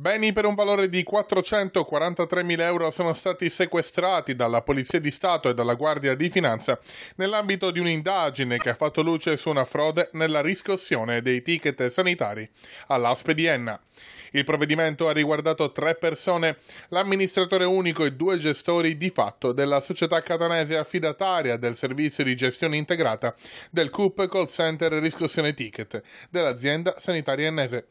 Beni per un valore di 443.000 euro sono stati sequestrati dalla Polizia di Stato e dalla Guardia di Finanza nell'ambito di un'indagine che ha fatto luce su una frode nella riscossione dei ticket sanitari all'Aspe di Enna. Il provvedimento ha riguardato tre persone, l'amministratore unico e due gestori di fatto della società catanese affidataria del servizio di gestione integrata del CUP Call Center Riscossione Ticket dell'azienda sanitaria ennese.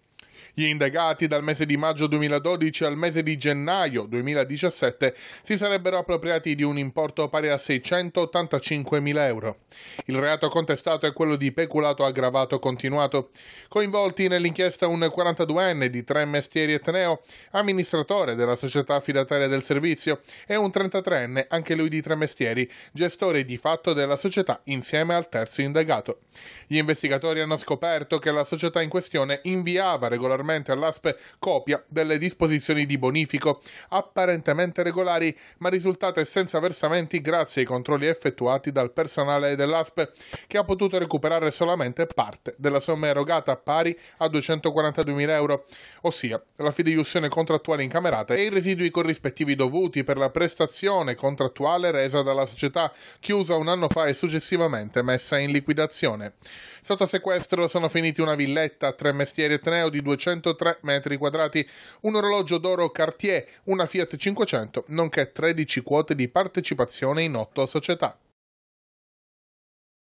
Gli indagati dal mese di maggio 2012 al mese di gennaio 2017 si sarebbero appropriati di un importo pari a 685.000 euro. Il reato contestato è quello di peculato aggravato continuato. Coinvolti nell'inchiesta un 42enne di tre mestieri etneo, amministratore della società affidataria del servizio, e un 33enne, anche lui di tre mestieri, gestore di fatto della società insieme al terzo indagato. Gli investigatori hanno scoperto che la società in questione inviava regolarmente regolarmente all'ASPE copia delle disposizioni di bonifico apparentemente regolari ma risultate senza versamenti grazie ai controlli effettuati dal personale dell'ASPE che ha potuto recuperare solamente parte della somma erogata pari a 242.000 euro, ossia la fideiussione contrattuale incamerata e i residui corrispettivi dovuti per la prestazione contrattuale resa dalla società chiusa un anno fa e successivamente messa in liquidazione. Sotto sequestro sono finiti una villetta tre mestieri Ateneo di 200 803 metri quadrati, un orologio d'oro Cartier, una Fiat 500, nonché 13 quote di partecipazione in 8 società.